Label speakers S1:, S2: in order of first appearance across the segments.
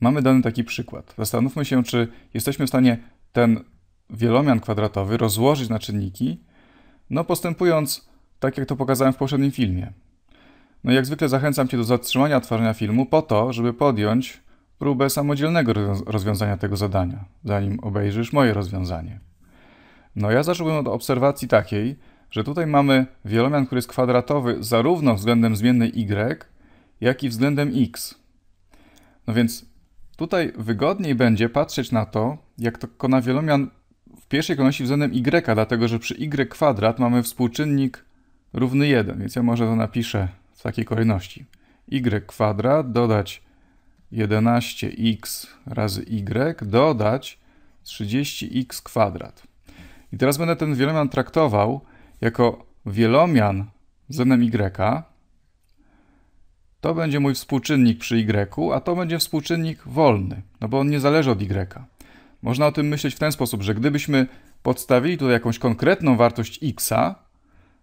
S1: mamy dany taki przykład. Zastanówmy się, czy jesteśmy w stanie ten wielomian kwadratowy rozłożyć na czynniki, no postępując tak, jak to pokazałem w poprzednim filmie. No jak zwykle zachęcam Cię do zatrzymania tworzenia filmu po to, żeby podjąć próbę samodzielnego rozwiązania tego zadania, zanim obejrzysz moje rozwiązanie. No ja zacząłbym od obserwacji takiej, że tutaj mamy wielomian, który jest kwadratowy zarówno względem zmiennej y, jak i względem x. No więc Tutaj wygodniej będzie patrzeć na to, jak to kona wielomian w pierwszej kolejności względem y, dlatego że przy y kwadrat mamy współczynnik równy 1, więc ja może to napiszę w takiej kolejności. y kwadrat dodać 11x razy y dodać 30x kwadrat. I teraz będę ten wielomian traktował jako wielomian względem y, to będzie mój współczynnik przy y, a to będzie współczynnik wolny, no bo on nie zależy od y. Można o tym myśleć w ten sposób, że gdybyśmy podstawili tutaj jakąś konkretną wartość x,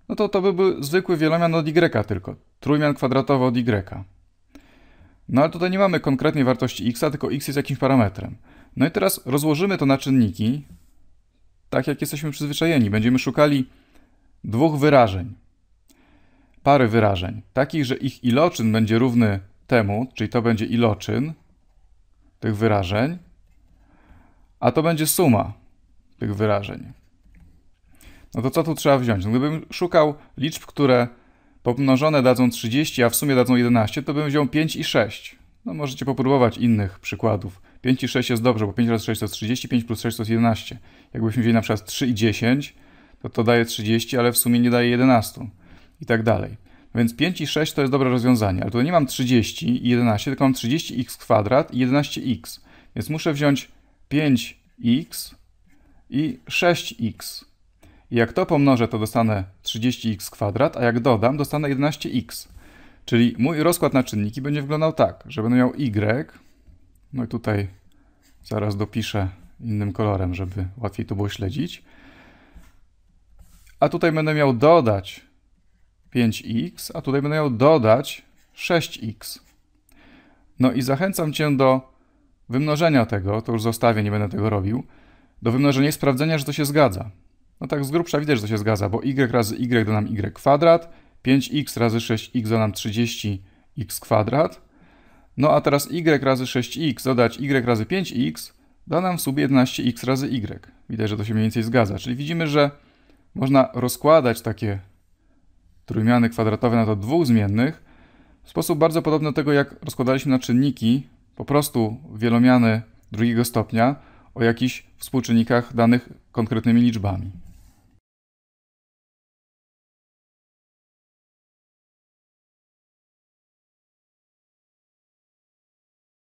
S1: no to to byłby zwykły wielomian od y tylko, trójmian kwadratowy od y. No ale tutaj nie mamy konkretnej wartości x, tylko x jest jakimś parametrem. No i teraz rozłożymy to na czynniki, tak jak jesteśmy przyzwyczajeni. Będziemy szukali dwóch wyrażeń pary wyrażeń, takich, że ich iloczyn będzie równy temu, czyli to będzie iloczyn tych wyrażeń, a to będzie suma tych wyrażeń. No to co tu trzeba wziąć? No gdybym szukał liczb, które pomnożone dadzą 30, a w sumie dadzą 11, to bym wziął 5 i 6. No możecie popróbować innych przykładów. 5 i 6 jest dobrze, bo 5 razy 6 to 30, 5 plus 6 to 11. Jakbyśmy wzięli na przykład 3 i 10, to to daje 30, ale w sumie nie daje 11 i tak dalej. Więc 5 i 6 to jest dobre rozwiązanie, ale tutaj nie mam 30 i 11, tylko mam 30x kwadrat i 11x. Więc muszę wziąć 5x i 6x. I jak to pomnożę, to dostanę 30x kwadrat, a jak dodam, dostanę 11x. Czyli mój rozkład na czynniki będzie wyglądał tak, że będę miał y, no i tutaj zaraz dopiszę innym kolorem, żeby łatwiej to było śledzić. A tutaj będę miał dodać 5x, a tutaj będę miał dodać 6x. No i zachęcam Cię do wymnożenia tego, to już zostawię, nie będę tego robił, do wymnożenia i sprawdzenia, że to się zgadza. No tak z grubsza widać, że to się zgadza, bo y razy y da nam y kwadrat, 5x razy 6x da nam 30x kwadrat. No a teraz y razy 6x dodać y razy 5x da nam w sumie 11x razy y. Widać, że to się mniej więcej zgadza. Czyli widzimy, że można rozkładać takie trójmiany kwadratowe na to dwóch zmiennych w sposób bardzo podobny do tego, jak rozkładaliśmy na czynniki po prostu wielomiany drugiego stopnia o jakichś współczynnikach danych konkretnymi liczbami.